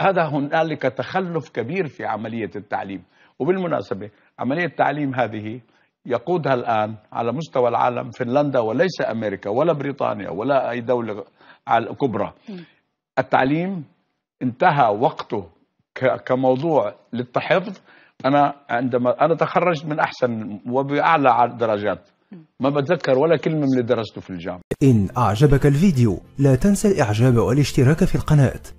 هذا هنالك تخلف كبير في عملية التعليم وبالمناسبة عملية التعليم هذه يقودها الآن على مستوى العالم فنلندا وليس أمريكا ولا بريطانيا ولا أي دولة كبرى التعليم انتهى وقته كموضوع للتحفظ أنا عندما أنا تخرجت من أحسن وبأعلى درجات ما بتذكر ولا كلمة من اللي درسته في الجامعة إن أعجبك الفيديو لا تنسى الإعجاب والاشتراك في القناة